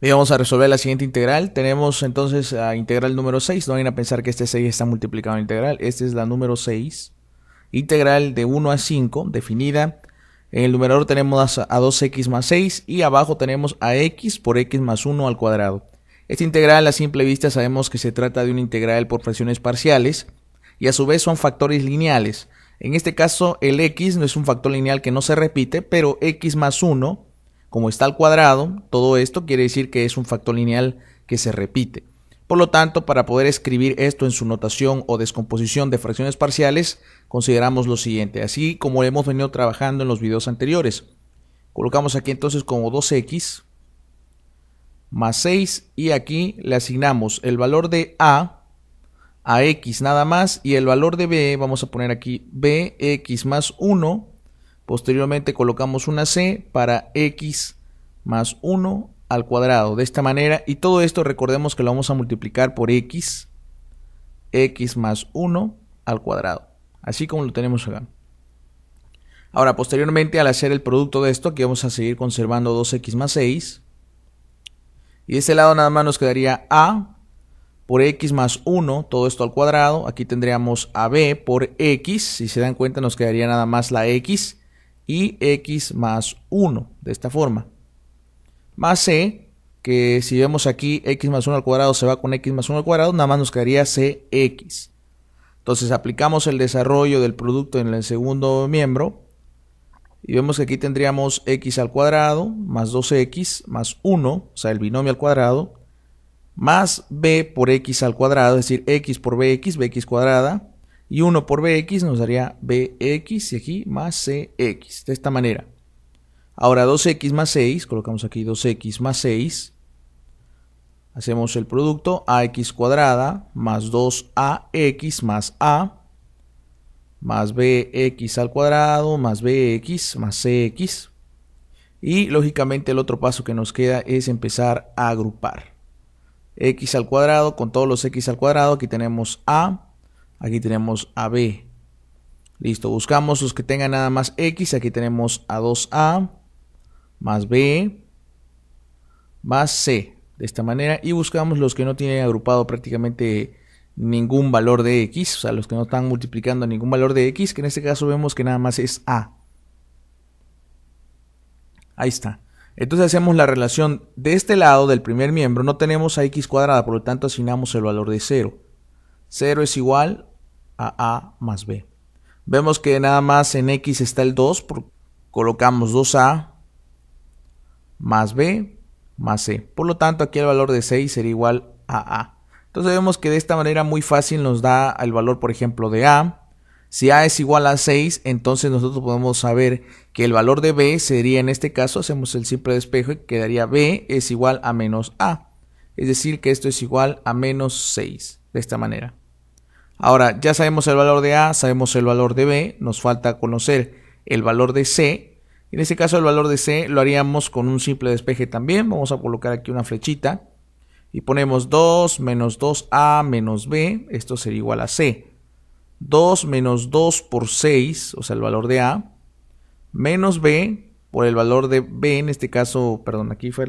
vamos a resolver la siguiente integral. Tenemos entonces la integral número 6. No vayan a pensar que este 6 está multiplicado en integral. Esta es la número 6. Integral de 1 a 5, definida. En el numerador tenemos a 2x más 6 y abajo tenemos a x por x más 1 al cuadrado. Esta integral a simple vista sabemos que se trata de una integral por fracciones parciales y a su vez son factores lineales. En este caso el x no es un factor lineal que no se repite, pero x más 1 como está al cuadrado, todo esto quiere decir que es un factor lineal que se repite. Por lo tanto, para poder escribir esto en su notación o descomposición de fracciones parciales, consideramos lo siguiente, así como hemos venido trabajando en los videos anteriores. Colocamos aquí entonces como 2x más 6 y aquí le asignamos el valor de a a x nada más y el valor de b, vamos a poner aquí bx más 1 Posteriormente colocamos una C para x más 1 al cuadrado. De esta manera, y todo esto recordemos que lo vamos a multiplicar por x, x más 1 al cuadrado. Así como lo tenemos acá. Ahora, posteriormente, al hacer el producto de esto, aquí vamos a seguir conservando 2x más 6. Y de este lado nada más nos quedaría a por x más 1, todo esto al cuadrado. Aquí tendríamos a b por x, si se dan cuenta nos quedaría nada más la x y x más 1, de esta forma. Más c, que si vemos aquí x más 1 al cuadrado se va con x más 1 al cuadrado, nada más nos quedaría cx. Entonces aplicamos el desarrollo del producto en el segundo miembro y vemos que aquí tendríamos x al cuadrado más 2x más 1, o sea el binomio al cuadrado, más b por x al cuadrado, es decir, x por bx, bx cuadrada, y 1 por bx nos daría bx y aquí más cx, de esta manera. Ahora 2x más 6, colocamos aquí 2x más 6, hacemos el producto ax cuadrada más 2ax más a más bx al cuadrado más bx más cx y lógicamente el otro paso que nos queda es empezar a agrupar x al cuadrado con todos los x al cuadrado aquí tenemos a Aquí tenemos a B. Listo, buscamos los que tengan nada más X. Aquí tenemos a 2A más B más C. De esta manera. Y buscamos los que no tienen agrupado prácticamente ningún valor de X. O sea, los que no están multiplicando ningún valor de X. Que en este caso vemos que nada más es A. Ahí está. Entonces hacemos la relación de este lado del primer miembro. No tenemos a X cuadrada. Por lo tanto asignamos el valor de 0. 0 es igual a A más B. Vemos que nada más en X está el 2, colocamos 2A más B más C. Por lo tanto, aquí el valor de 6 sería igual a A. Entonces vemos que de esta manera muy fácil nos da el valor, por ejemplo, de A. Si A es igual a 6, entonces nosotros podemos saber que el valor de B sería, en este caso, hacemos el simple despejo y quedaría B es igual a menos A. Es decir, que esto es igual a menos 6, de esta manera. Ahora, ya sabemos el valor de A, sabemos el valor de B, nos falta conocer el valor de C. En este caso el valor de C lo haríamos con un simple despeje también. Vamos a colocar aquí una flechita y ponemos 2 menos 2A menos B, esto sería igual a C. 2 menos 2 por 6, o sea el valor de A, menos B por el valor de B, en este caso, perdón, aquí, fue,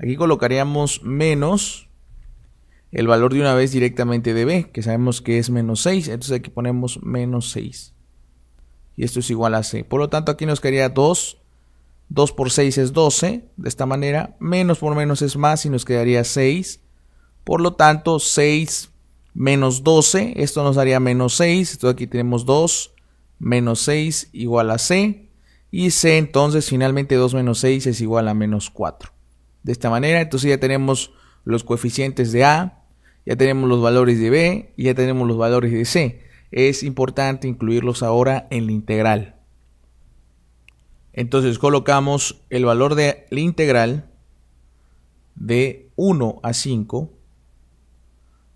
aquí colocaríamos menos el valor de una vez directamente de b, que sabemos que es menos 6, entonces aquí ponemos menos 6. Y esto es igual a c. Por lo tanto, aquí nos quedaría 2. 2 por 6 es 12, de esta manera. Menos por menos es más y nos quedaría 6. Por lo tanto, 6 menos 12, esto nos daría menos 6. Entonces aquí tenemos 2 menos 6 igual a c. Y c entonces finalmente 2 menos 6 es igual a menos 4. De esta manera, entonces ya tenemos los coeficientes de A, ya tenemos los valores de B y ya tenemos los valores de C. Es importante incluirlos ahora en la integral. Entonces colocamos el valor de la integral de 1 a 5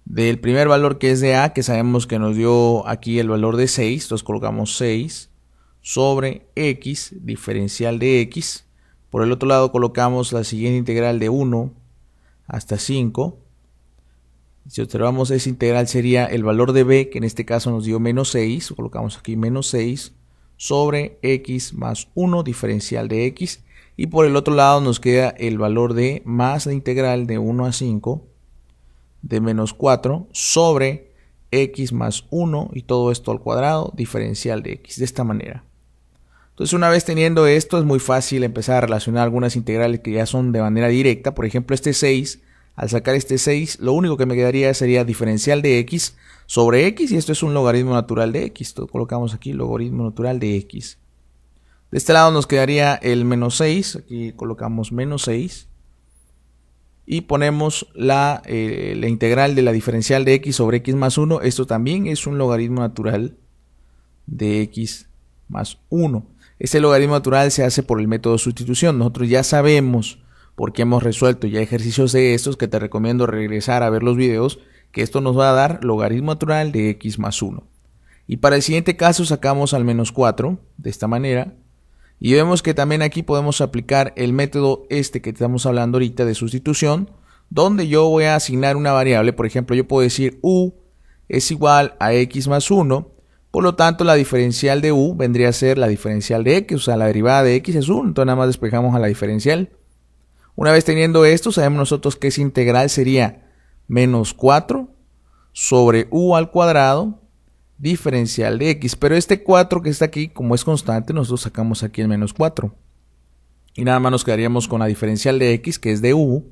del primer valor que es de A, que sabemos que nos dio aquí el valor de 6, entonces colocamos 6 sobre X, diferencial de X. Por el otro lado colocamos la siguiente integral de 1 hasta 5 si observamos esa integral sería el valor de b, que en este caso nos dio menos 6, colocamos aquí menos 6, sobre x más 1 diferencial de x. Y por el otro lado nos queda el valor de más la integral de 1 a 5 de menos 4 sobre x más 1 y todo esto al cuadrado diferencial de x, de esta manera. Entonces una vez teniendo esto es muy fácil empezar a relacionar algunas integrales que ya son de manera directa. Por ejemplo este 6 al sacar este 6, lo único que me quedaría sería diferencial de x sobre x, y esto es un logaritmo natural de x. colocamos aquí, logaritmo natural de x. De este lado nos quedaría el menos 6, aquí colocamos menos 6. Y ponemos la, eh, la integral de la diferencial de x sobre x más 1. Esto también es un logaritmo natural de x más 1. Este logaritmo natural se hace por el método de sustitución. Nosotros ya sabemos porque hemos resuelto ya ejercicios de estos que te recomiendo regresar a ver los videos, que esto nos va a dar logaritmo natural de x más 1. Y para el siguiente caso sacamos al menos 4, de esta manera, y vemos que también aquí podemos aplicar el método este que estamos hablando ahorita de sustitución, donde yo voy a asignar una variable, por ejemplo, yo puedo decir u es igual a x más 1, por lo tanto, la diferencial de u vendría a ser la diferencial de x, o sea, la derivada de x es 1. Entonces, nada más despejamos a la diferencial. Una vez teniendo esto, sabemos nosotros que esa integral sería menos 4 sobre u al cuadrado diferencial de x. Pero este 4 que está aquí, como es constante, nosotros sacamos aquí el menos 4. Y nada más nos quedaríamos con la diferencial de x, que es de u,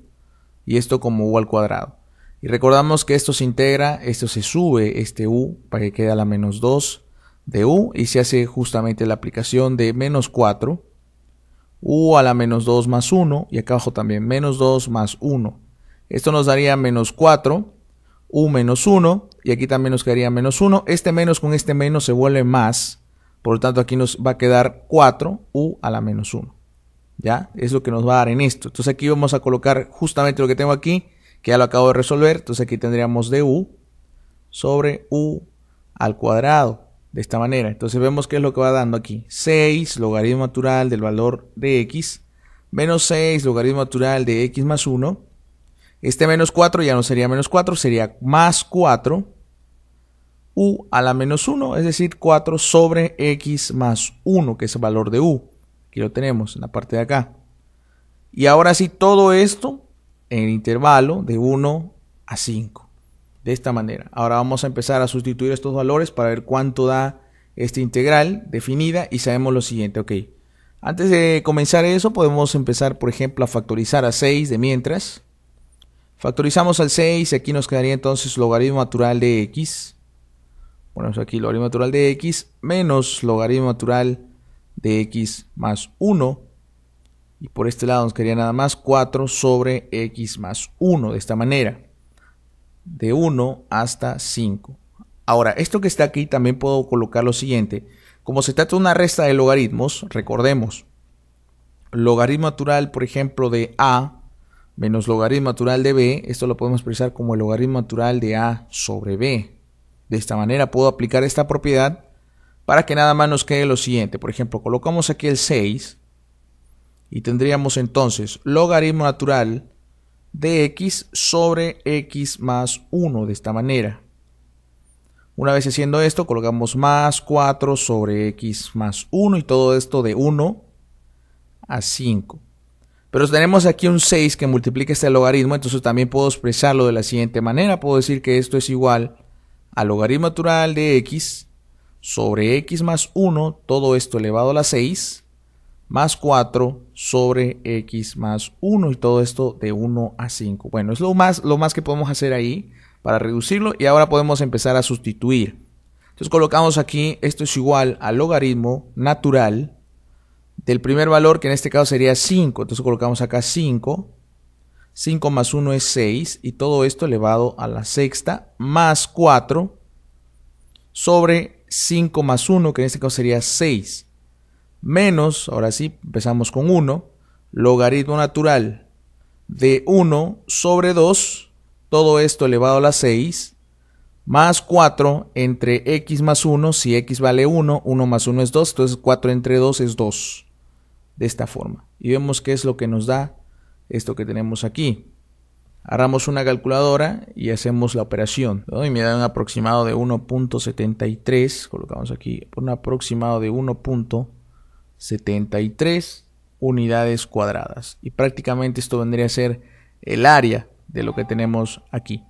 y esto como u al cuadrado. Y recordamos que esto se integra, esto se sube, este u, para que quede la menos 2 de u, y se hace justamente la aplicación de menos 4 u a la menos 2 más 1 y acá abajo también menos 2 más 1. Esto nos daría menos 4, u menos 1 y aquí también nos quedaría menos 1. Este menos con este menos se vuelve más, por lo tanto aquí nos va a quedar 4 u a la menos 1. ¿Ya? Es lo que nos va a dar en esto. Entonces aquí vamos a colocar justamente lo que tengo aquí, que ya lo acabo de resolver. Entonces aquí tendríamos du sobre u al cuadrado de esta manera. Entonces vemos qué es lo que va dando aquí. 6 logaritmo natural del valor de x menos 6 logaritmo natural de x más 1. Este menos 4 ya no sería menos 4, sería más 4 u a la menos 1, es decir, 4 sobre x más 1, que es el valor de u. Aquí lo tenemos en la parte de acá. Y ahora sí, todo esto en el intervalo de 1 a 5 de esta manera. Ahora vamos a empezar a sustituir estos valores para ver cuánto da esta integral definida y sabemos lo siguiente, ok. Antes de comenzar eso podemos empezar por ejemplo a factorizar a 6 de mientras. Factorizamos al 6 y aquí nos quedaría entonces logaritmo natural de x. Ponemos aquí logaritmo natural de x menos logaritmo natural de x más 1. Y por este lado nos quedaría nada más 4 sobre x más 1 de esta manera de 1 hasta 5. Ahora, esto que está aquí también puedo colocar lo siguiente. Como se trata de una resta de logaritmos, recordemos, logaritmo natural, por ejemplo, de A menos logaritmo natural de B, esto lo podemos expresar como el logaritmo natural de A sobre B. De esta manera puedo aplicar esta propiedad para que nada más nos quede lo siguiente. Por ejemplo, colocamos aquí el 6 y tendríamos entonces logaritmo natural de x sobre x más 1 de esta manera. Una vez haciendo esto, colocamos más 4 sobre x más 1 y todo esto de 1 a 5. Pero tenemos aquí un 6 que multiplica este logaritmo, entonces también puedo expresarlo de la siguiente manera. Puedo decir que esto es igual al logaritmo natural de x sobre x más 1, todo esto elevado a la 6, más 4 sobre x más 1 y todo esto de 1 a 5. Bueno, es lo más, lo más que podemos hacer ahí para reducirlo y ahora podemos empezar a sustituir. Entonces colocamos aquí, esto es igual al logaritmo natural del primer valor que en este caso sería 5. Entonces colocamos acá 5. 5 más 1 es 6 y todo esto elevado a la sexta más 4 sobre 5 más 1 que en este caso sería 6 menos, ahora sí, empezamos con 1, logaritmo natural de 1 sobre 2, todo esto elevado a la 6, más 4 entre x más 1, si x vale 1, 1 más 1 es 2, entonces 4 entre 2 es 2, de esta forma. Y vemos qué es lo que nos da esto que tenemos aquí. Agarramos una calculadora y hacemos la operación. Y me da un aproximado de 1.73. Colocamos aquí un aproximado de 1.73. 73 unidades cuadradas. Y prácticamente esto vendría a ser el área de lo que tenemos aquí.